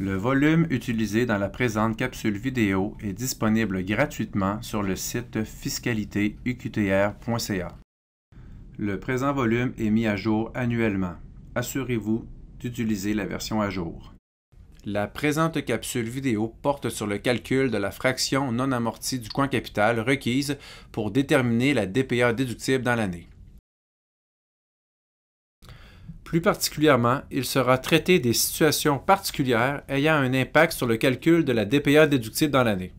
Le volume utilisé dans la présente capsule vidéo est disponible gratuitement sur le site fiscalitéuqtr.ca. Le présent volume est mis à jour annuellement. Assurez-vous d'utiliser la version à jour. La présente capsule vidéo porte sur le calcul de la fraction non amortie du coin capital requise pour déterminer la DPA déductible dans l'année. Plus particulièrement, il sera traité des situations particulières ayant un impact sur le calcul de la DPA déductible dans l'année.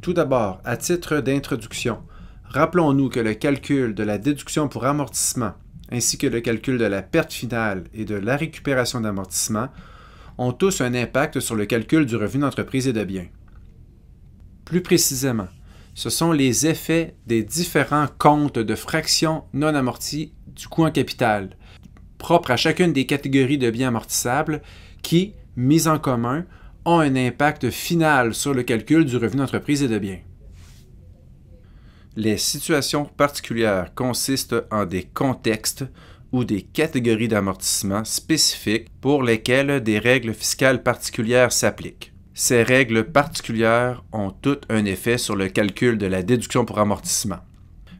Tout d'abord, à titre d'introduction, rappelons-nous que le calcul de la déduction pour amortissement, ainsi que le calcul de la perte finale et de la récupération d'amortissement, ont tous un impact sur le calcul du revenu d'entreprise et de biens. Plus précisément, ce sont les effets des différents comptes de fractions non amorties du coût en capital, propres à chacune des catégories de biens amortissables qui, mis en commun, ont un impact final sur le calcul du revenu d'entreprise et de biens. Les situations particulières consistent en des contextes ou des catégories d'amortissement spécifiques pour lesquelles des règles fiscales particulières s'appliquent. Ces règles particulières ont toutes un effet sur le calcul de la déduction pour amortissement.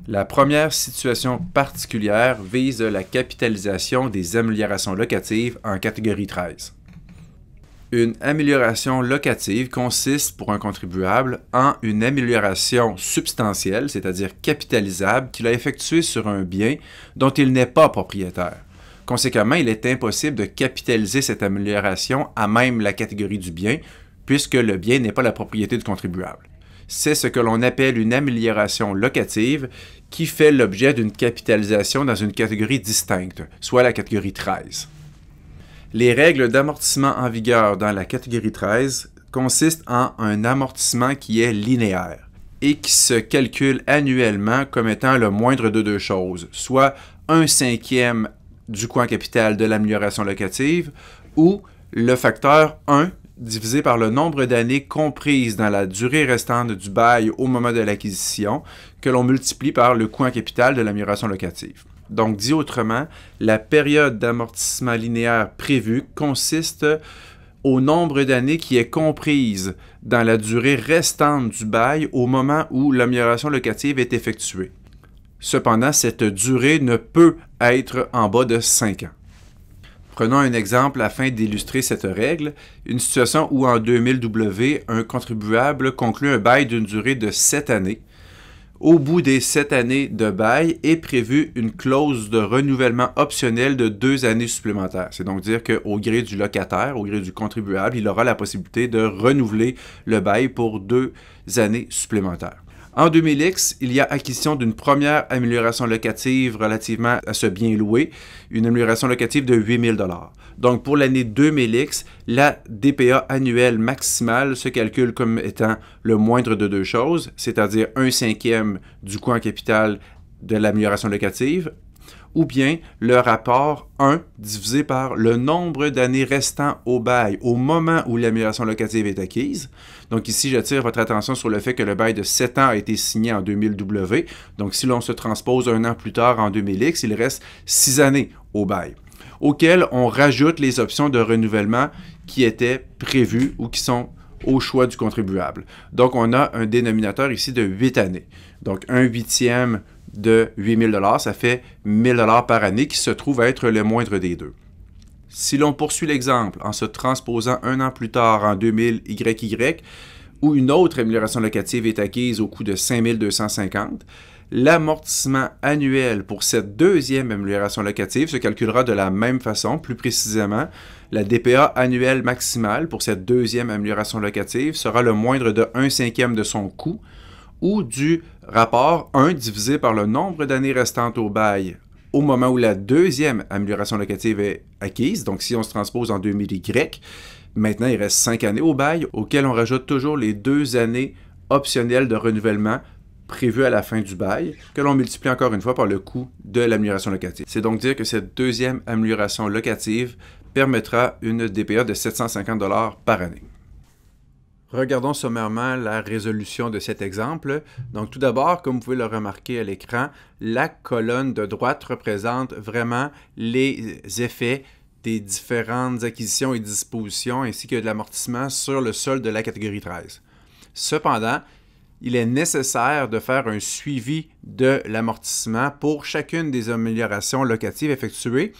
La première situation particulière vise la capitalisation des améliorations locatives en catégorie 13. Une amélioration locative consiste pour un contribuable en une amélioration substantielle, c'est-à-dire capitalisable, qu'il a effectuée sur un bien dont il n'est pas propriétaire. Conséquemment, il est impossible de capitaliser cette amélioration à même la catégorie du bien, puisque le bien n'est pas la propriété du contribuable. C'est ce que l'on appelle une amélioration locative qui fait l'objet d'une capitalisation dans une catégorie distincte, soit la catégorie 13. Les règles d'amortissement en vigueur dans la catégorie 13 consistent en un amortissement qui est linéaire et qui se calcule annuellement comme étant le moindre de deux choses, soit un cinquième du coin capital de l'amélioration locative ou le facteur 1 divisé par le nombre d'années comprises dans la durée restante du bail au moment de l'acquisition, que l'on multiplie par le coût en capital de l'amélioration locative. Donc, dit autrement, la période d'amortissement linéaire prévue consiste au nombre d'années qui est comprise dans la durée restante du bail au moment où l'amélioration locative est effectuée. Cependant, cette durée ne peut être en bas de 5 ans. Prenons un exemple afin d'illustrer cette règle, une situation où en 2000W, un contribuable conclut un bail d'une durée de 7 années. Au bout des 7 années de bail est prévue une clause de renouvellement optionnel de 2 années supplémentaires. C'est donc dire qu'au gré du locataire, au gré du contribuable, il aura la possibilité de renouveler le bail pour 2 années supplémentaires. En 2000X, il y a acquisition d'une première amélioration locative relativement à ce bien loué, une amélioration locative de 000 Donc pour l'année 2000X, la DPA annuelle maximale se calcule comme étant le moindre de deux choses, c'est-à-dire un cinquième du coût en capital de l'amélioration locative, ou bien le rapport 1 divisé par le nombre d'années restant au bail au moment où l'amélioration locative est acquise. Donc ici, j'attire votre attention sur le fait que le bail de 7 ans a été signé en 2000W. Donc si l'on se transpose un an plus tard en 2000X, il reste 6 années au bail auxquelles on rajoute les options de renouvellement qui étaient prévues ou qui sont au choix du contribuable. Donc, on a un dénominateur ici de 8 années. Donc, un huitième de 8000 ça fait 1000 par année qui se trouve être le moindre des deux. Si l'on poursuit l'exemple en se transposant un an plus tard en 2000 YY, où une autre amélioration locative est acquise au coût de 5250, l'amortissement annuel pour cette deuxième amélioration locative se calculera de la même façon. Plus précisément, la DPA annuelle maximale pour cette deuxième amélioration locative sera le moindre de 1 cinquième de son coût, ou du rapport 1 divisé par le nombre d'années restantes au bail au moment où la deuxième amélioration locative est acquise. Donc, si on se transpose en 2000 Y, maintenant il reste 5 années au bail, auxquelles on rajoute toujours les deux années optionnelles de renouvellement prévues à la fin du bail, que l'on multiplie encore une fois par le coût de l'amélioration locative. C'est donc dire que cette deuxième amélioration locative permettra une DPA e de 750 par année. Regardons sommairement la résolution de cet exemple. Donc tout d'abord, comme vous pouvez le remarquer à l'écran, la colonne de droite représente vraiment les effets des différentes acquisitions et dispositions ainsi que de l'amortissement sur le sol de la catégorie 13. Cependant, il est nécessaire de faire un suivi de l'amortissement pour chacune des améliorations locatives effectuées,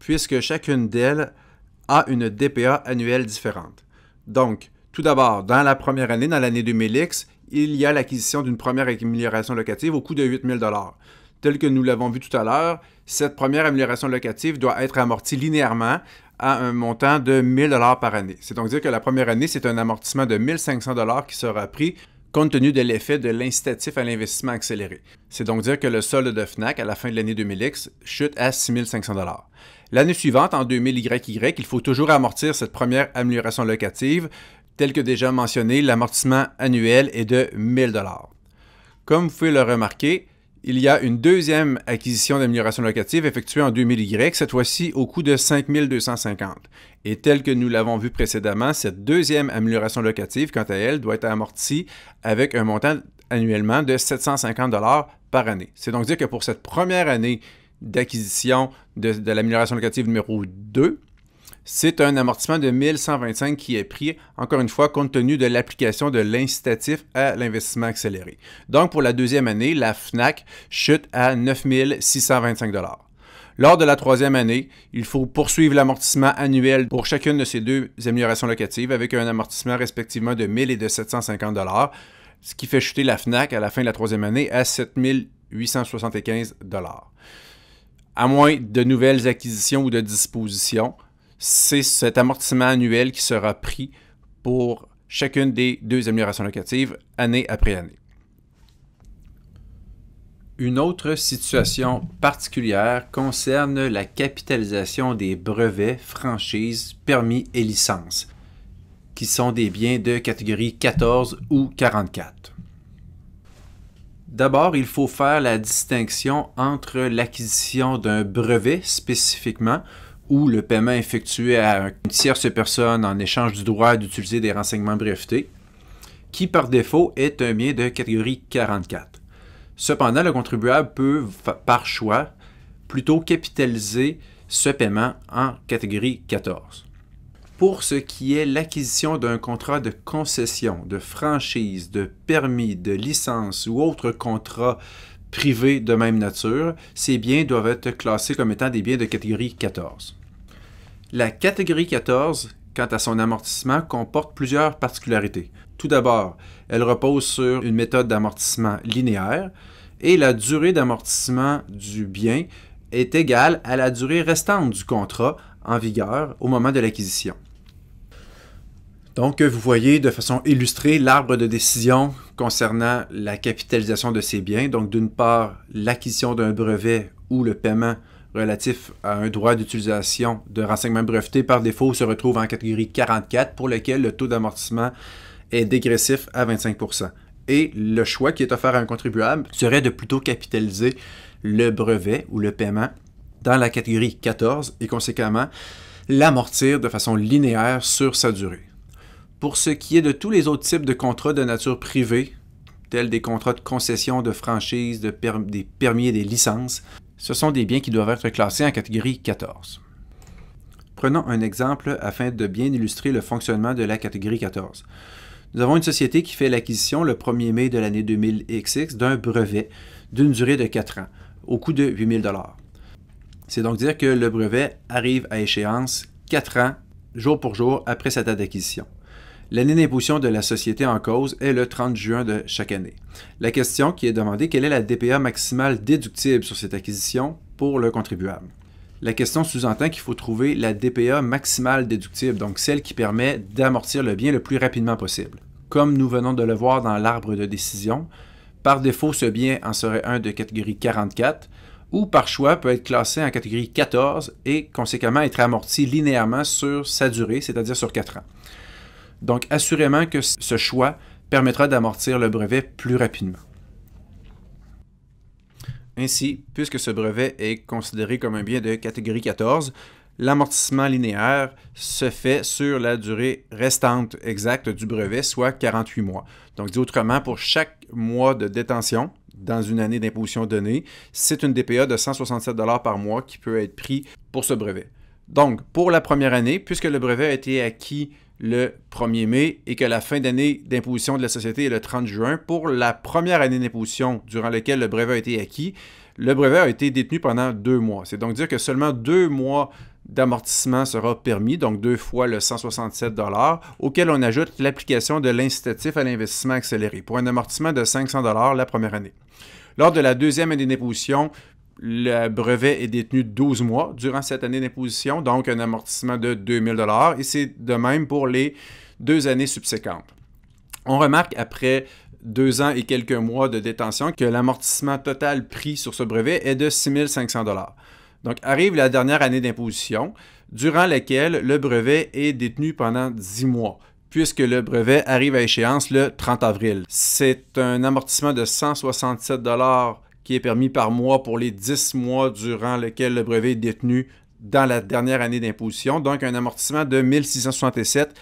puisque chacune d'elles a une DPA annuelle différente. Donc, tout d'abord, dans la première année, dans l'année 2000X, il y a l'acquisition d'une première amélioration locative au coût de 8000 000 Tel que nous l'avons vu tout à l'heure, cette première amélioration locative doit être amortie linéairement à un montant de 1000 par année. C'est donc dire que la première année, c'est un amortissement de 1500 qui sera pris compte tenu de l'effet de l'incitatif à l'investissement accéléré. C'est donc dire que le solde de FNAC à la fin de l'année 2000X chute à 6500 L'année suivante, en 2000YY, il faut toujours amortir cette première amélioration locative Tel que déjà mentionné, l'amortissement annuel est de 1000 Comme vous pouvez le remarquer, il y a une deuxième acquisition d'amélioration locative effectuée en 2000Y, cette fois-ci au coût de 5250. Et tel que nous l'avons vu précédemment, cette deuxième amélioration locative, quant à elle, doit être amortie avec un montant annuellement de 750 par année. C'est donc dire que pour cette première année d'acquisition de, de l'amélioration locative numéro 2, c'est un amortissement de 1125 qui est pris, encore une fois, compte tenu de l'application de l'incitatif à l'investissement accéléré. Donc, pour la deuxième année, la FNAC chute à 9625 lors de la troisième année, il faut poursuivre l'amortissement annuel pour chacune de ces deux améliorations locatives avec un amortissement respectivement de 1000 et de 750 ce qui fait chuter la FNAC à la fin de la troisième année à 7875 À moins de nouvelles acquisitions ou de dispositions, c'est cet amortissement annuel qui sera pris pour chacune des deux améliorations locatives année après année. Une autre situation particulière concerne la capitalisation des brevets, franchises, permis et licences, qui sont des biens de catégorie 14 ou 44. D'abord, il faut faire la distinction entre l'acquisition d'un brevet spécifiquement, ou le paiement effectué à une tierce personne en échange du droit d'utiliser des renseignements brevetés, qui par défaut est un bien de catégorie 44. Cependant, le contribuable peut, par choix, plutôt capitaliser ce paiement en catégorie 14. Pour ce qui est l'acquisition d'un contrat de concession, de franchise, de permis, de licence ou autre contrats privés de même nature, ces biens doivent être classés comme étant des biens de catégorie 14. La catégorie 14, quant à son amortissement, comporte plusieurs particularités. Tout d'abord, elle repose sur une méthode d'amortissement linéaire et la durée d'amortissement du bien est égale à la durée restante du contrat en vigueur au moment de l'acquisition. Donc, vous voyez de façon illustrée l'arbre de décision concernant la capitalisation de ces biens. Donc, d'une part, l'acquisition d'un brevet ou le paiement relatif à un droit d'utilisation de renseignements brevetés par défaut se retrouve en catégorie 44 pour lequel le taux d'amortissement est dégressif à 25 Et le choix qui est offert à un contribuable serait de plutôt capitaliser le brevet ou le paiement dans la catégorie 14 et conséquemment l'amortir de façon linéaire sur sa durée. Pour ce qui est de tous les autres types de contrats de nature privée, tels des contrats de concession, de franchise, de des permis et des licences, ce sont des biens qui doivent être classés en catégorie 14. Prenons un exemple afin de bien illustrer le fonctionnement de la catégorie 14. Nous avons une société qui fait l'acquisition le 1er mai de l'année 2000XX d'un brevet d'une durée de 4 ans, au coût de 8000 C'est donc dire que le brevet arrive à échéance 4 ans, jour pour jour, après sa date d'acquisition. L'année d'imposition de la société en cause est le 30 juin de chaque année. La question qui est demandée, quelle est la DPA maximale déductible sur cette acquisition pour le contribuable? La question sous-entend qu'il faut trouver la DPA maximale déductible, donc celle qui permet d'amortir le bien le plus rapidement possible. Comme nous venons de le voir dans l'arbre de décision, par défaut, ce bien en serait un de catégorie 44, ou par choix peut être classé en catégorie 14 et conséquemment être amorti linéairement sur sa durée, c'est-à-dire sur 4 ans. Donc assurément que ce choix permettra d'amortir le brevet plus rapidement. Ainsi, puisque ce brevet est considéré comme un bien de catégorie 14, l'amortissement linéaire se fait sur la durée restante exacte du brevet, soit 48 mois. Donc, dit autrement, pour chaque mois de détention dans une année d'imposition donnée, c'est une DPA de 167 par mois qui peut être pris pour ce brevet. Donc, pour la première année, puisque le brevet a été acquis le 1er mai et que la fin d'année d'imposition de la société est le 30 juin. Pour la première année d'imposition durant laquelle le brevet a été acquis, le brevet a été détenu pendant deux mois. C'est donc dire que seulement deux mois d'amortissement sera permis, donc deux fois le 167 auquel on ajoute l'application de l'incitatif à l'investissement accéléré pour un amortissement de 500 la première année. Lors de la deuxième année d'imposition, le brevet est détenu 12 mois durant cette année d'imposition, donc un amortissement de 2000 dollars, et c'est de même pour les deux années subséquentes. On remarque après deux ans et quelques mois de détention que l'amortissement total pris sur ce brevet est de 6500 dollars. Donc arrive la dernière année d'imposition, durant laquelle le brevet est détenu pendant 10 mois puisque le brevet arrive à échéance le 30 avril. C'est un amortissement de 167 dollars qui est permis par mois pour les 10 mois durant lesquels le brevet est détenu dans la dernière année d'imposition, donc un amortissement de 1667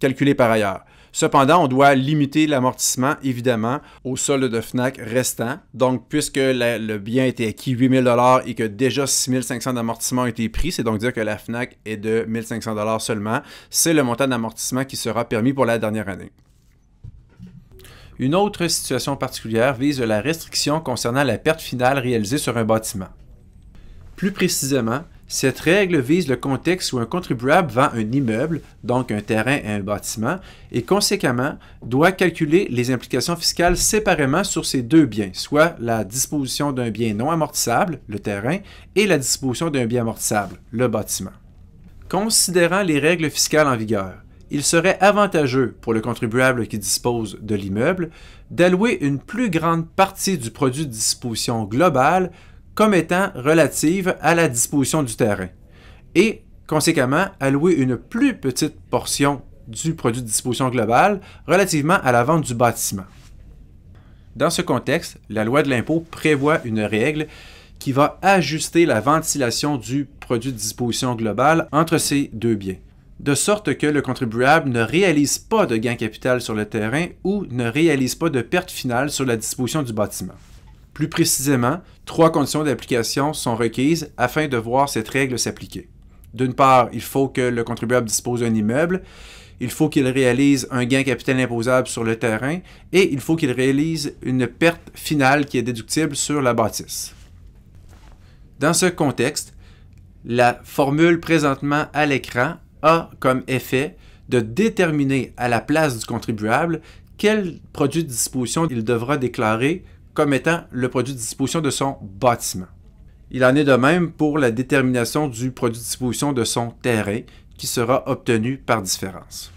calculé par ailleurs. Cependant, on doit limiter l'amortissement, évidemment, au solde de FNAC restant. Donc, puisque le bien était acquis 8000 000 et que déjà 6 500 d'amortissement ont été pris, c'est donc dire que la FNAC est de 1 500 seulement, c'est le montant d'amortissement qui sera permis pour la dernière année. Une autre situation particulière vise la restriction concernant la perte finale réalisée sur un bâtiment. Plus précisément, cette règle vise le contexte où un contribuable vend un immeuble, donc un terrain et un bâtiment, et conséquemment doit calculer les implications fiscales séparément sur ces deux biens, soit la disposition d'un bien non amortissable, le terrain, et la disposition d'un bien amortissable, le bâtiment. Considérant les règles fiscales en vigueur, il serait avantageux pour le contribuable qui dispose de l'immeuble d'allouer une plus grande partie du produit de disposition globale comme étant relative à la disposition du terrain et, conséquemment, allouer une plus petite portion du produit de disposition globale relativement à la vente du bâtiment. Dans ce contexte, la loi de l'impôt prévoit une règle qui va ajuster la ventilation du produit de disposition globale entre ces deux biens de sorte que le contribuable ne réalise pas de gain capital sur le terrain ou ne réalise pas de perte finale sur la disposition du bâtiment. Plus précisément, trois conditions d'application sont requises afin de voir cette règle s'appliquer. D'une part, il faut que le contribuable dispose d'un immeuble, il faut qu'il réalise un gain capital imposable sur le terrain et il faut qu'il réalise une perte finale qui est déductible sur la bâtisse. Dans ce contexte, la formule présentement à l'écran a comme effet de déterminer à la place du contribuable quel produit de disposition il devra déclarer comme étant le produit de disposition de son bâtiment. Il en est de même pour la détermination du produit de disposition de son terrain qui sera obtenu par différence.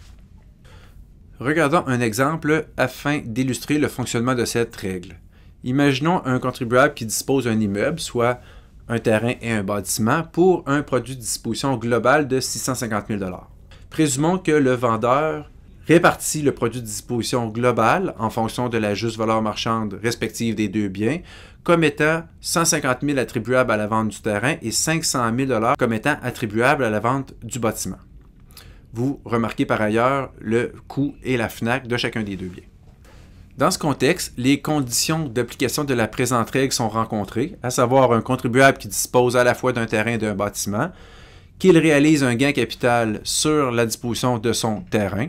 Regardons un exemple afin d'illustrer le fonctionnement de cette règle. Imaginons un contribuable qui dispose d'un immeuble, soit un terrain et un bâtiment pour un produit de disposition globale de 650 000 Présumons que le vendeur répartit le produit de disposition globale en fonction de la juste valeur marchande respective des deux biens comme étant 150 000 attribuables à la vente du terrain et 500 000 comme étant attribuables à la vente du bâtiment. Vous remarquez par ailleurs le coût et la FNAC de chacun des deux biens. Dans ce contexte, les conditions d'application de la présente règle sont rencontrées, à savoir un contribuable qui dispose à la fois d'un terrain et d'un bâtiment, qu'il réalise un gain capital sur la disposition de son terrain,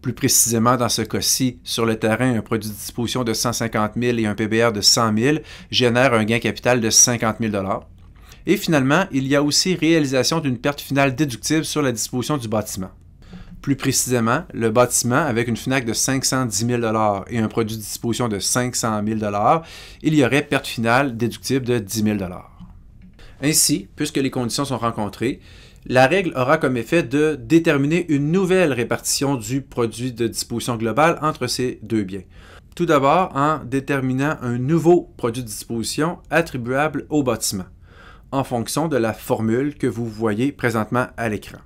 plus précisément dans ce cas-ci, sur le terrain, un produit de disposition de 150 000 et un PBR de 100 000 génère un gain capital de 50 000 Et finalement, il y a aussi réalisation d'une perte finale déductible sur la disposition du bâtiment plus précisément le bâtiment avec une FNAC de 510 000 et un produit de disposition de 500 000 il y aurait perte finale déductible de 10 000 Ainsi, puisque les conditions sont rencontrées, la règle aura comme effet de déterminer une nouvelle répartition du produit de disposition globale entre ces deux biens. Tout d'abord en déterminant un nouveau produit de disposition attribuable au bâtiment, en fonction de la formule que vous voyez présentement à l'écran.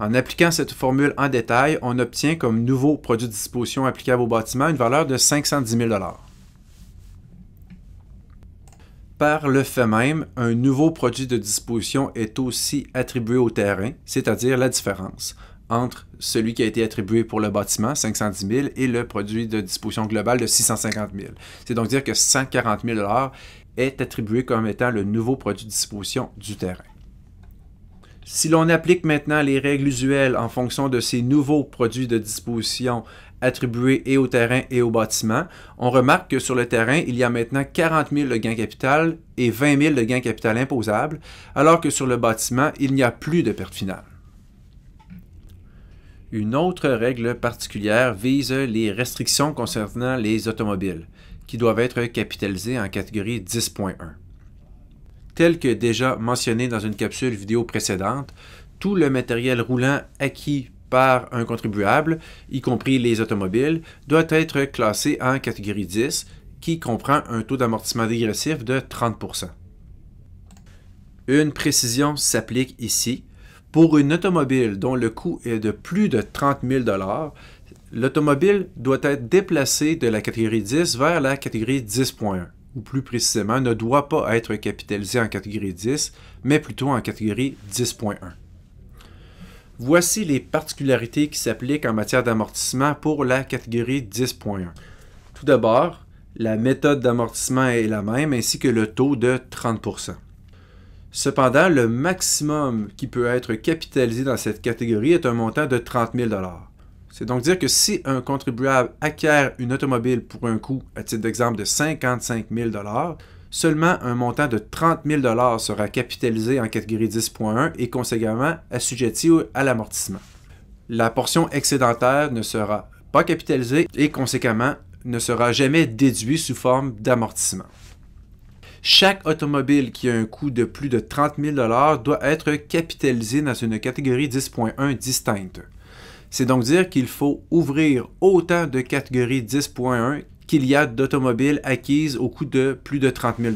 En appliquant cette formule en détail, on obtient comme nouveau produit de disposition applicable au bâtiment une valeur de 510 000 Par le fait même, un nouveau produit de disposition est aussi attribué au terrain, c'est-à-dire la différence entre celui qui a été attribué pour le bâtiment, 510 000, et le produit de disposition global de 650 000. C'est donc dire que 140 000 est attribué comme étant le nouveau produit de disposition du terrain. Si l'on applique maintenant les règles usuelles en fonction de ces nouveaux produits de disposition attribués et au terrain et au bâtiment, on remarque que sur le terrain, il y a maintenant 40 000 de gains capital et 20 000 de gains capital imposables, alors que sur le bâtiment, il n'y a plus de perte finale. Une autre règle particulière vise les restrictions concernant les automobiles, qui doivent être capitalisées en catégorie 10.1. Tel que déjà mentionné dans une capsule vidéo précédente, tout le matériel roulant acquis par un contribuable, y compris les automobiles, doit être classé en catégorie 10, qui comprend un taux d'amortissement dégressif de 30 Une précision s'applique ici. Pour une automobile dont le coût est de plus de 30 000 l'automobile doit être déplacée de la catégorie 10 vers la catégorie 10.1 ou plus précisément, ne doit pas être capitalisé en catégorie 10, mais plutôt en catégorie 10.1. Voici les particularités qui s'appliquent en matière d'amortissement pour la catégorie 10.1. Tout d'abord, la méthode d'amortissement est la même ainsi que le taux de 30 Cependant, le maximum qui peut être capitalisé dans cette catégorie est un montant de 30 000 c'est donc dire que si un contribuable acquiert une automobile pour un coût, à titre d'exemple, de 55 000 seulement un montant de 30 000 sera capitalisé en catégorie 10.1 et conséquemment assujetti à l'amortissement. La portion excédentaire ne sera pas capitalisée et conséquemment ne sera jamais déduite sous forme d'amortissement. Chaque automobile qui a un coût de plus de 30 000 doit être capitalisée dans une catégorie 10.1 distincte. C'est donc dire qu'il faut ouvrir autant de catégories 10.1 qu'il y a d'automobiles acquises au coût de plus de 30 000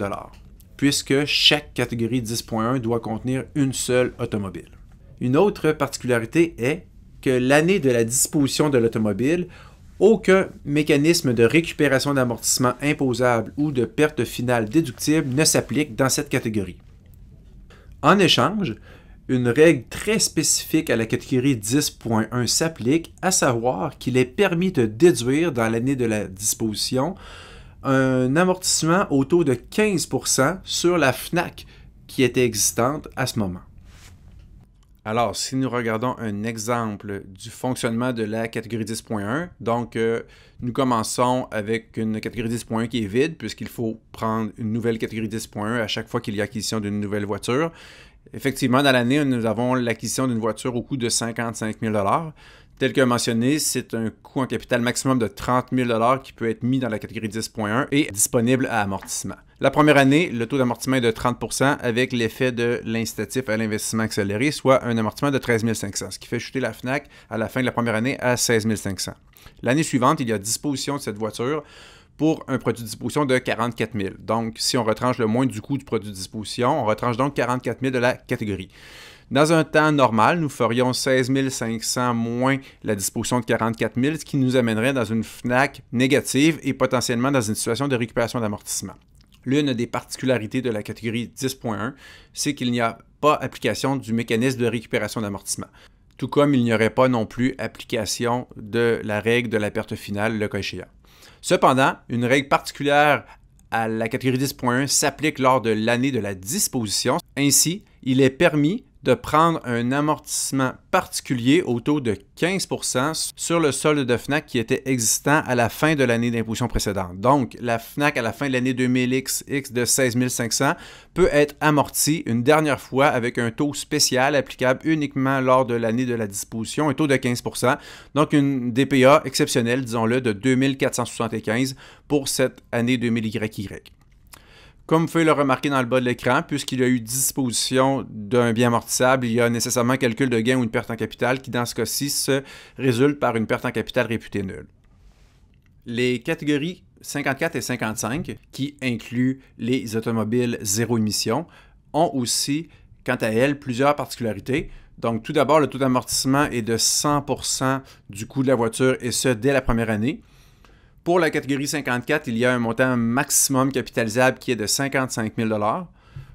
puisque chaque catégorie 10.1 doit contenir une seule automobile. Une autre particularité est que l'année de la disposition de l'automobile, aucun mécanisme de récupération d'amortissement imposable ou de perte finale déductible ne s'applique dans cette catégorie. En échange, une règle très spécifique à la catégorie 10.1 s'applique, à savoir qu'il est permis de déduire dans l'année de la disposition un amortissement au taux de 15% sur la FNAC qui était existante à ce moment. Alors, si nous regardons un exemple du fonctionnement de la catégorie 10.1, donc euh, nous commençons avec une catégorie 10.1 qui est vide puisqu'il faut prendre une nouvelle catégorie 10.1 à chaque fois qu'il y a acquisition d'une nouvelle voiture effectivement, dans l'année, nous avons l'acquisition d'une voiture au coût de 55 000 Tel que mentionné, c'est un coût en capital maximum de 30 000 qui peut être mis dans la catégorie 10.1 et disponible à amortissement. La première année, le taux d'amortissement est de 30 avec l'effet de l'incitatif à l'investissement accéléré, soit un amortissement de 13 500, ce qui fait chuter la FNAC à la fin de la première année à 16 500. L'année suivante, il y a disposition de cette voiture pour un produit de disposition de 44 000. Donc, si on retranche le moins du coût du produit de disposition, on retranche donc 44 000 de la catégorie. Dans un temps normal, nous ferions 16 500 moins la disposition de 44 000, ce qui nous amènerait dans une FNAC négative et potentiellement dans une situation de récupération d'amortissement. L'une des particularités de la catégorie 10.1, c'est qu'il n'y a pas application du mécanisme de récupération d'amortissement tout comme il n'y aurait pas non plus application de la règle de la perte finale le cas Cependant, une règle particulière à la catégorie 10.1 s'applique lors de l'année de la disposition. Ainsi, il est permis de prendre un amortissement particulier au taux de 15 sur le solde de FNAC qui était existant à la fin de l'année d'imposition précédente. Donc, la FNAC à la fin de l'année 2000 xx de 16 peut être amortie une dernière fois avec un taux spécial applicable uniquement lors de l'année de la disposition, un taux de 15 Donc, une DPA exceptionnelle, disons-le, de 2475 pour cette année 2000YY. Comme vous pouvez le remarquer dans le bas de l'écran, puisqu'il y a eu disposition d'un bien amortissable, il y a nécessairement un calcul de gain ou une perte en capital qui, dans ce cas-ci, se résulte par une perte en capital réputée nulle. Les catégories 54 et 55, qui incluent les automobiles zéro émission, ont aussi, quant à elles, plusieurs particularités. Donc, tout d'abord, le taux d'amortissement est de 100 du coût de la voiture et ce, dès la première année. Pour la catégorie 54, il y a un montant maximum capitalisable qui est de 55 000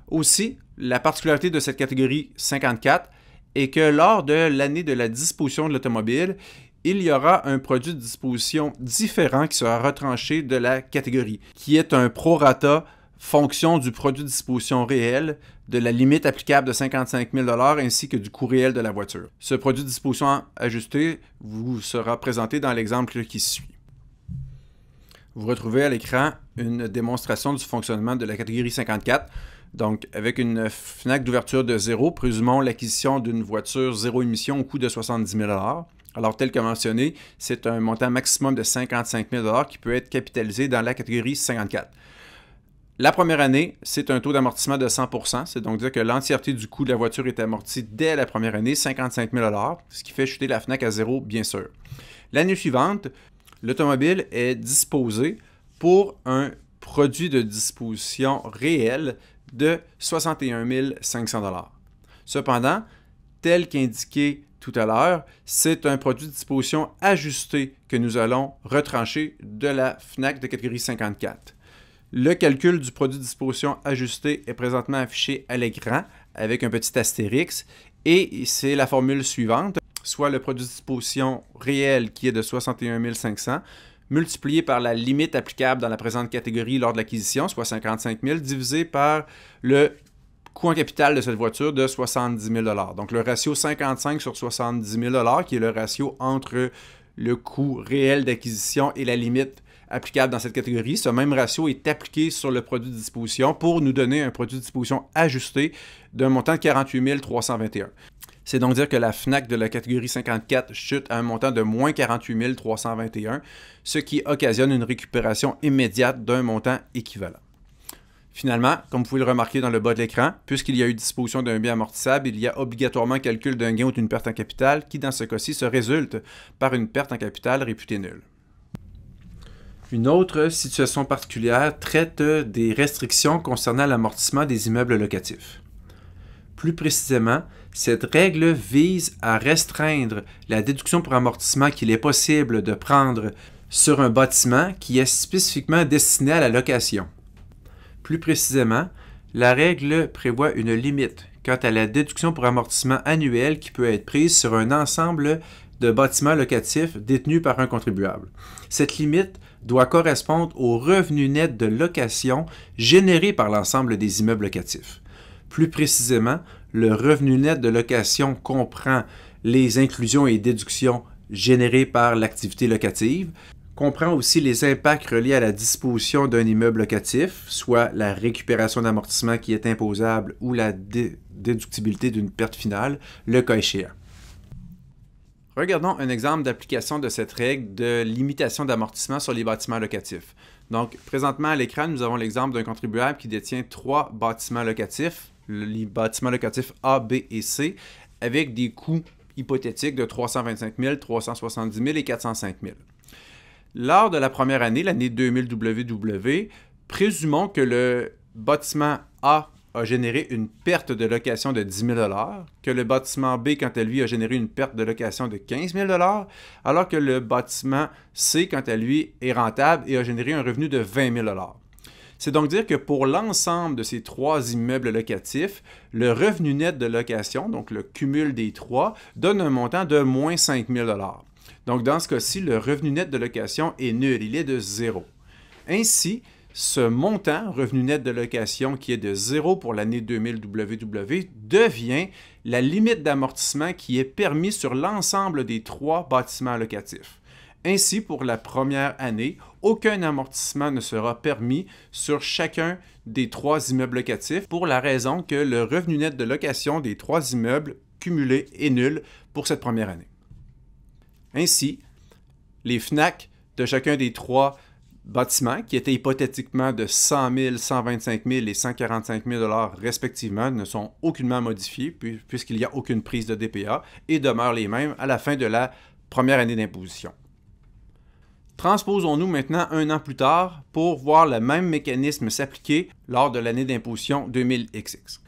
Aussi, la particularité de cette catégorie 54 est que lors de l'année de la disposition de l'automobile, il y aura un produit de disposition différent qui sera retranché de la catégorie, qui est un prorata fonction du produit de disposition réel, de la limite applicable de 55 000 ainsi que du coût réel de la voiture. Ce produit de disposition ajusté vous sera présenté dans l'exemple qui suit vous retrouvez à l'écran une démonstration du fonctionnement de la catégorie 54. Donc, avec une FNAC d'ouverture de zéro, présumons l'acquisition d'une voiture zéro émission au coût de 70 000 alors, tel que mentionné, c'est un montant maximum de 55 000 qui peut être capitalisé dans la catégorie 54. La première année, c'est un taux d'amortissement de 100 C'est donc dire que l'entièreté du coût de la voiture est amortie dès la première année, 55 000 ce qui fait chuter la FNAC à zéro, bien sûr. L'année suivante, l'automobile est disposée pour un produit de disposition réel de 61 500 Cependant, tel qu'indiqué tout à l'heure, c'est un produit de disposition ajusté que nous allons retrancher de la FNAC de catégorie 54. Le calcul du produit de disposition ajusté est présentement affiché à l'écran avec un petit astérix et c'est la formule suivante soit le produit de disposition réel qui est de 61 500, multiplié par la limite applicable dans la présente catégorie lors de l'acquisition, soit 55 000, divisé par le coût en capital de cette voiture de 70 000 Donc le ratio 55 sur 70 000 qui est le ratio entre le coût réel d'acquisition et la limite applicable dans cette catégorie. Ce même ratio est appliqué sur le produit de disposition pour nous donner un produit de disposition ajusté d'un montant de 48 321. C'est donc dire que la FNAC de la catégorie 54 chute à un montant de moins 48 321, ce qui occasionne une récupération immédiate d'un montant équivalent. Finalement, comme vous pouvez le remarquer dans le bas de l'écran, puisqu'il y a eu disposition d'un bien amortissable, il y a obligatoirement calcul d'un gain ou d'une perte en capital qui, dans ce cas-ci, se résulte par une perte en capital réputée nulle. Une autre situation particulière traite des restrictions concernant l'amortissement des immeubles locatifs. Plus précisément, cette règle vise à restreindre la déduction pour amortissement qu'il est possible de prendre sur un bâtiment qui est spécifiquement destiné à la location. Plus précisément, la règle prévoit une limite quant à la déduction pour amortissement annuelle qui peut être prise sur un ensemble de bâtiments locatifs détenus par un contribuable. Cette limite doit correspondre au revenu net de location généré par l'ensemble des immeubles locatifs. Plus précisément, le revenu net de location comprend les inclusions et déductions générées par l'activité locative, comprend aussi les impacts reliés à la disposition d'un immeuble locatif, soit la récupération d'amortissement qui est imposable ou la déductibilité d'une perte finale, le cas échéant. Regardons un exemple d'application de cette règle de limitation d'amortissement sur les bâtiments locatifs. Donc, présentement à l'écran, nous avons l'exemple d'un contribuable qui détient trois bâtiments locatifs les bâtiments locatifs A, B et C, avec des coûts hypothétiques de 325 000, 370 000 et 405 000. Lors de la première année, l'année 2000 WW, présumons que le bâtiment A a généré une perte de location de 10 000 que le bâtiment B, quant à lui, a généré une perte de location de 15 000 alors que le bâtiment C, quant à lui, est rentable et a généré un revenu de 20 000 c'est donc dire que pour l'ensemble de ces trois immeubles locatifs, le revenu net de location, donc le cumul des trois, donne un montant de moins 5 000 Donc dans ce cas-ci, le revenu net de location est nul, il est de zéro. Ainsi, ce montant, revenu net de location qui est de zéro pour l'année 2000 WW, devient la limite d'amortissement qui est permis sur l'ensemble des trois bâtiments locatifs. Ainsi, pour la première année, aucun amortissement ne sera permis sur chacun des trois immeubles locatifs pour la raison que le revenu net de location des trois immeubles cumulés est nul pour cette première année. Ainsi, les FNAC de chacun des trois bâtiments, qui étaient hypothétiquement de 100 000, 125 000 et 145 000 respectivement, ne sont aucunement modifiés puisqu'il n'y a aucune prise de DPA et demeurent les mêmes à la fin de la première année d'imposition. Transposons-nous maintenant un an plus tard pour voir le même mécanisme s'appliquer lors de l'année d'imposition 2000XX.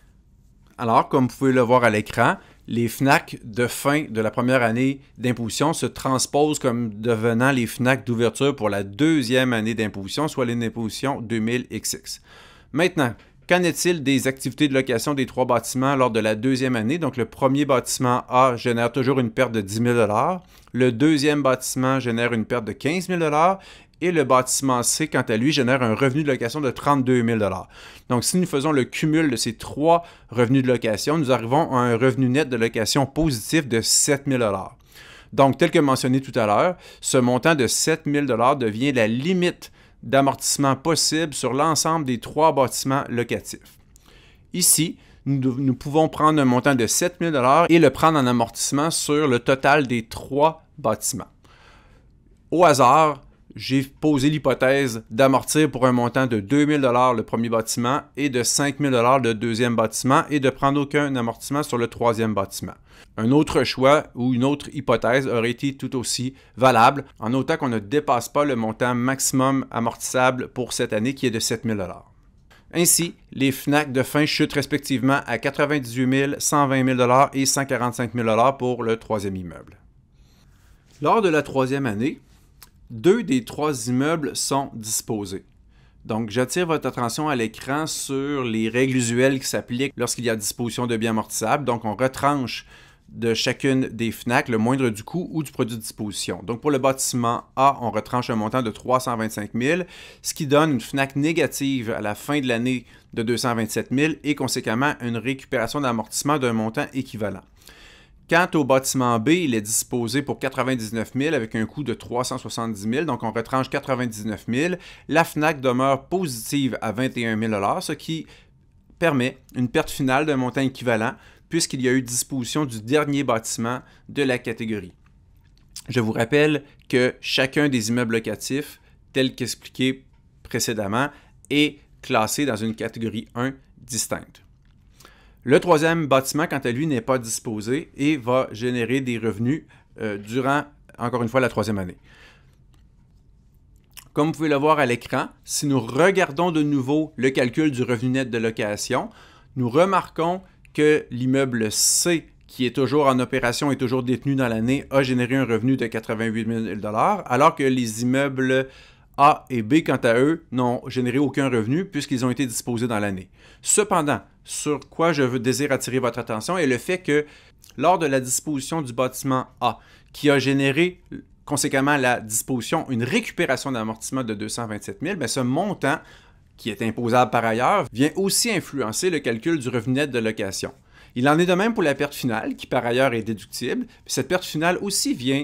Alors, comme vous pouvez le voir à l'écran, les FNAC de fin de la première année d'imposition se transposent comme devenant les FNAC d'ouverture pour la deuxième année d'imposition, soit l'année d'imposition 2000XX. Maintenant, Qu'en est-il des activités de location des trois bâtiments lors de la deuxième année? Donc, le premier bâtiment A génère toujours une perte de 10 000 le deuxième bâtiment génère une perte de 15 000 et le bâtiment C, quant à lui, génère un revenu de location de 32 000 Donc, si nous faisons le cumul de ces trois revenus de location, nous arrivons à un revenu net de location positif de 7 000 Donc, tel que mentionné tout à l'heure, ce montant de 7 000 devient la limite d'amortissement possible sur l'ensemble des trois bâtiments locatifs. Ici, nous, pouvons prendre un montant de 7000 et le prendre en amortissement sur le total des trois bâtiments. Au hasard, j'ai posé l'hypothèse d'amortir pour un montant de 2000 dollars le premier bâtiment et de 5000 000 le deuxième bâtiment et de prendre aucun amortissement sur le troisième bâtiment. Un autre choix ou une autre hypothèse aurait été tout aussi valable en notant qu'on ne dépasse pas le montant maximum amortissable pour cette année qui est de 7000 000 Ainsi, les FNAC de fin chutent respectivement à 98 000, 120 000 et 145 000 pour le troisième immeuble. Lors de la troisième année, deux des trois immeubles sont disposés. Donc, j'attire votre attention à l'écran sur les règles usuelles qui s'appliquent lorsqu'il y a disposition de biens amortissables. Donc, on retranche de chacune des FNAC le moindre du coût ou du produit de disposition. Donc, pour le bâtiment A, on retranche un montant de 325 000, ce qui donne une FNAC négative à la fin de l'année de 227 000 et conséquemment une récupération d'amortissement d'un montant équivalent. Quant au bâtiment B, il est disposé pour 99 000 avec un coût de 370 000, donc on retranche 99 000. La FNAC demeure positive à 21 000 ce qui permet une perte finale d'un montant équivalent puisqu'il y a eu disposition du dernier bâtiment de la catégorie. Je vous rappelle que chacun des immeubles locatifs, tel qu'expliqué précédemment, est classé dans une catégorie 1 distincte. Le troisième bâtiment, quant à lui, n'est pas disposé et va générer des revenus euh, durant, encore une fois, la troisième année. Comme vous pouvez le voir à l'écran, si nous regardons de nouveau le calcul du revenu net de location, nous remarquons que l'immeuble C, qui est toujours en opération et toujours détenu dans l'année, a généré un revenu de 88 000 alors que les immeubles a et B, quant à eux, n'ont généré aucun revenu puisqu'ils ont été disposés dans l'année. Cependant, sur quoi je veux désire attirer votre attention est le fait que lors de la disposition du bâtiment A, qui a généré conséquemment la disposition, une récupération d'amortissement de 227 000, ben, ce montant, qui est imposable par ailleurs, vient aussi influencer le calcul du revenu net de location. Il en est de même pour la perte finale, qui par ailleurs est déductible. Cette perte finale aussi vient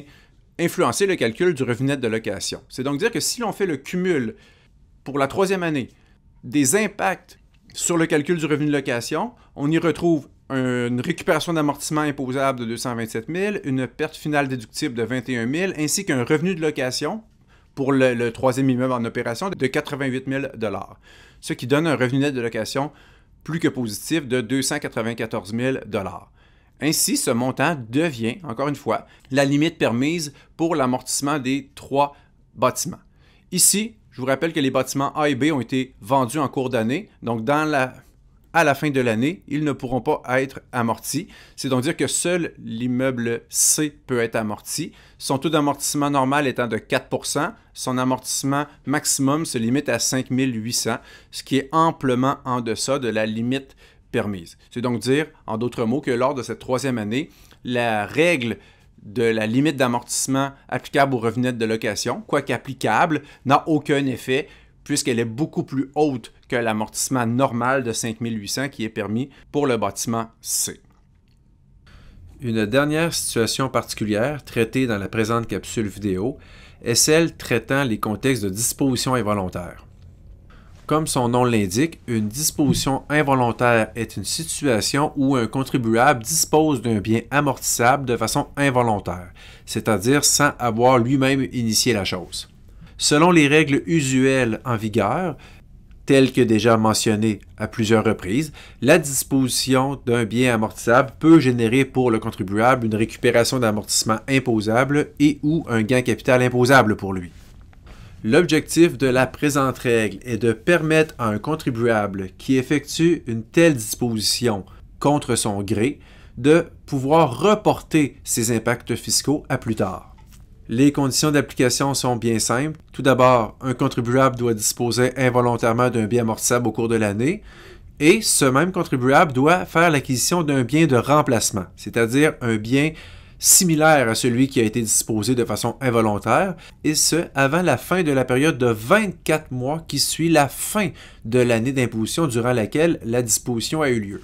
influencer le calcul du revenu net de location. C'est donc dire que si l'on fait le cumul pour la troisième année des impacts sur le calcul du revenu de location, on y retrouve une récupération d'amortissement imposable de 227 000, une perte finale déductible de 21 000, ainsi qu'un revenu de location pour le, troisième immeuble en opération de 88 000 ce qui donne un revenu net de location plus que positif de 294 000 ainsi, ce montant devient, encore une fois, la limite permise pour l'amortissement des trois bâtiments. Ici, je vous rappelle que les bâtiments A et B ont été vendus en cours d'année, donc à la fin de l'année, ils ne pourront pas être amortis. C'est donc dire que seul l'immeuble C peut être amorti. Son taux d'amortissement normal étant de 4 son amortissement maximum se limite à 5 800, ce qui est amplement en deçà de la limite c'est donc dire, en d'autres mots, que lors de cette troisième année, la règle de la limite d'amortissement applicable aux revenus de location, quoique applicable, n'a aucun effet puisqu'elle est beaucoup plus haute que l'amortissement normal de 5800 qui est permis pour le bâtiment C. Une dernière situation particulière traitée dans la présente capsule vidéo est celle traitant les contextes de disposition involontaire. Comme son nom l'indique, une disposition involontaire est une situation où un contribuable dispose d'un bien amortissable de façon involontaire, c'est-à-dire sans avoir lui-même initié la chose. Selon les règles usuelles en vigueur, telles que déjà mentionnées à plusieurs reprises, la disposition d'un bien amortissable peut générer pour le contribuable une récupération d'amortissement imposable et ou un gain capital imposable pour lui. L'objectif de la présente règle est de permettre à un contribuable qui effectue une telle disposition contre son gré de pouvoir reporter ses impacts fiscaux à plus tard. Les conditions d'application sont bien simples. Tout d'abord, un contribuable doit disposer involontairement d'un bien amortissable au cours de l'année et ce même contribuable doit faire l'acquisition d'un bien de remplacement, c'est-à-dire un bien similaire à celui qui a été disposé de façon involontaire, et ce, avant la fin de la période de 24 mois qui suit la fin de l'année d'imposition durant laquelle la disposition a eu lieu.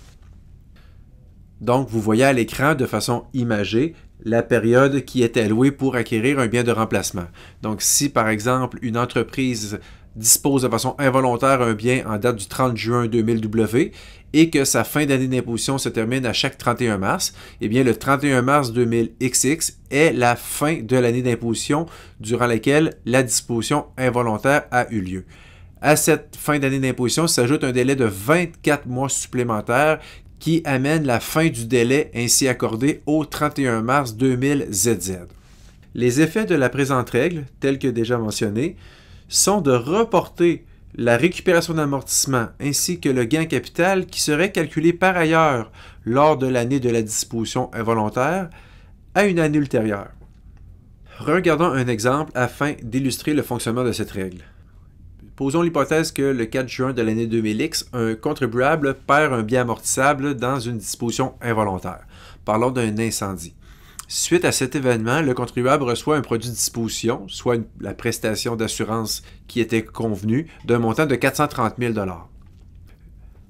Donc, vous voyez à l'écran de façon imagée la période qui est allouée pour acquérir un bien de remplacement. Donc, si par exemple une entreprise dispose de façon involontaire un bien en date du 30 juin 2000W et que sa fin d'année d'imposition se termine à chaque 31 mars, eh bien le 31 mars 2000XX est la fin de l'année d'imposition durant laquelle la disposition involontaire a eu lieu. À cette fin d'année d'imposition s'ajoute un délai de 24 mois supplémentaires qui amène la fin du délai ainsi accordé au 31 mars 2000ZZ. Les effets de la présente règle, tels que déjà mentionnés, sont de reporter la récupération d'amortissement ainsi que le gain capital qui serait calculé par ailleurs lors de l'année de la disposition involontaire à une année ultérieure. Regardons un exemple afin d'illustrer le fonctionnement de cette règle. Posons l'hypothèse que le 4 juin de l'année 2000X, un contribuable perd un bien amortissable dans une disposition involontaire. Parlons d'un incendie. Suite à cet événement, le contribuable reçoit un produit de disposition, soit la prestation d'assurance qui était convenue, d'un montant de 430 000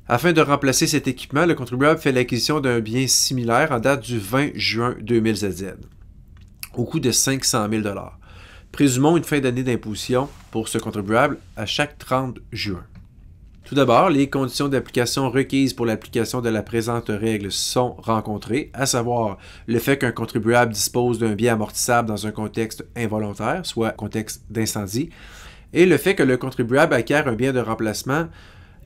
Afin de remplacer cet équipement, le contribuable fait l'acquisition d'un bien similaire en date du 20 juin 2000 au coût de 500 000 Présumons une fin d'année d'imposition pour ce contribuable à chaque 30 juin. Tout d'abord, les conditions d'application requises pour l'application de la présente règle sont rencontrées, à savoir le fait qu'un contribuable dispose d'un bien amortissable dans un contexte involontaire, soit contexte d'incendie, et le fait que le contribuable acquiert un bien de remplacement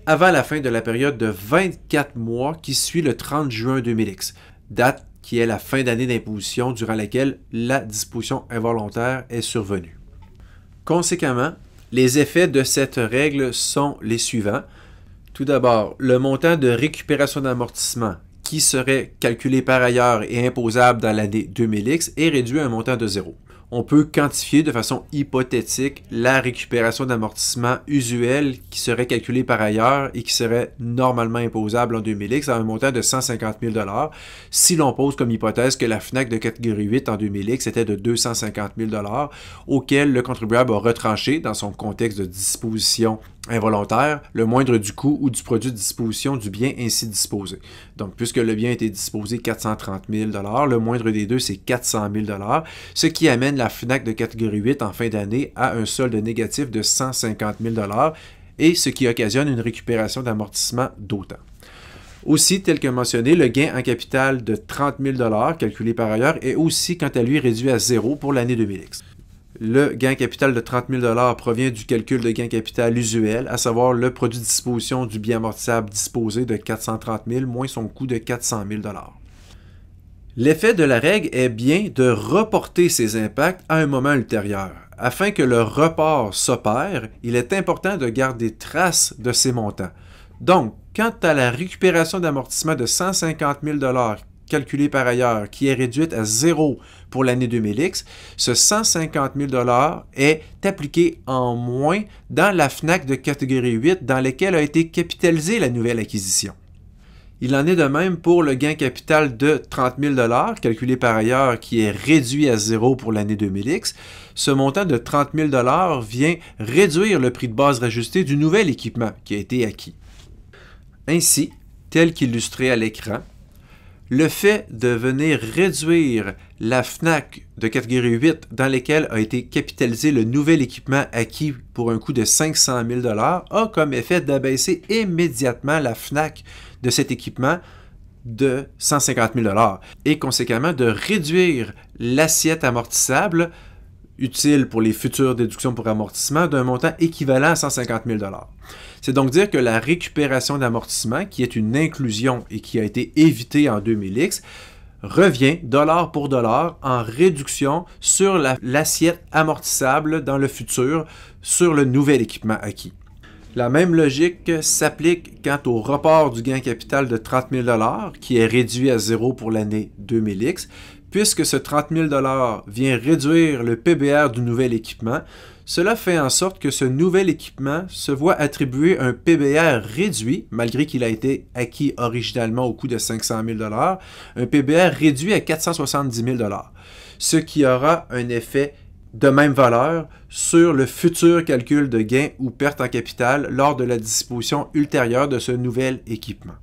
avant la fin de la période de 24 mois qui suit le 30 juin 2000X, date qui est la fin d'année d'imposition durant laquelle la disposition involontaire est survenue. Conséquemment, les effets de cette règle sont les suivants. Tout d'abord, le montant de récupération d'amortissement qui serait calculé par ailleurs et imposable dans l'année 2000X est réduit à un montant de zéro on peut quantifier de façon hypothétique la récupération d'amortissement usuel qui serait calculée par ailleurs et qui serait normalement imposable en 2000X à un montant de 150 000 si l'on pose comme hypothèse que la FNAC de catégorie 8 en 2000X était de 250 000 auquel le contribuable a retranché dans son contexte de disposition involontaire le moindre du coût ou du produit de disposition du bien ainsi disposé. Donc, puisque le bien était disposé 430 000 le moindre des deux, c'est 400 000 ce qui amène la FNAC de catégorie 8 en fin d'année à un solde négatif de 150 000 et ce qui occasionne une récupération d'amortissement d'autant. Aussi, tel que mentionné, le gain en capital de 30 000 calculé par ailleurs, est aussi quant à lui réduit à zéro pour l'année 2000 le gain capital de 30 000 provient du calcul de gain capital usuel, à savoir le produit de disposition du bien amortissable disposé de 430 000 moins son coût de 400 000 L'effet de la règle est bien de reporter ces impacts à un moment ultérieur. Afin que le report s'opère, il est important de garder trace de ces montants. Donc, quant à la récupération d'amortissement de 150 000 Calculé par ailleurs, qui est réduite à zéro pour l'année 2000X, ce 150 000 est appliqué en moins dans la FNAC de catégorie 8 dans laquelle a été capitalisée la nouvelle acquisition. Il en est de même pour le gain capital de 30 000 calculé par ailleurs, qui est réduit à zéro pour l'année 2000X. Ce montant de 30 000 vient réduire le prix de base rajusté du nouvel équipement qui a été acquis. Ainsi, tel qu'illustré à l'écran, le fait de venir réduire la FNAC de catégorie 8 dans laquelle a été capitalisé le nouvel équipement acquis pour un coût de 500 000 a comme effet d'abaisser immédiatement la FNAC de cet équipement de 150 000 et conséquemment de réduire l'assiette amortissable utile pour les futures déductions pour amortissement d'un montant équivalent à 150 000 C'est donc dire que la récupération d'amortissement, qui est une inclusion et qui a été évitée en 2000X, revient dollar pour dollar en réduction sur l'assiette amortissable dans le futur sur le nouvel équipement acquis. La même logique s'applique quant au report du gain capital de 30 000 qui est réduit à zéro pour l'année 2000X, Puisque ce 30 000 vient réduire le PBR du nouvel équipement, cela fait en sorte que ce nouvel équipement se voit attribuer un PBR réduit, malgré qu'il a été acquis originalement au coût de 500 000 un PBR réduit à 470 000 ce qui aura un effet de même valeur sur le futur calcul de gains ou perte en capital lors de la disposition ultérieure de ce nouvel équipement.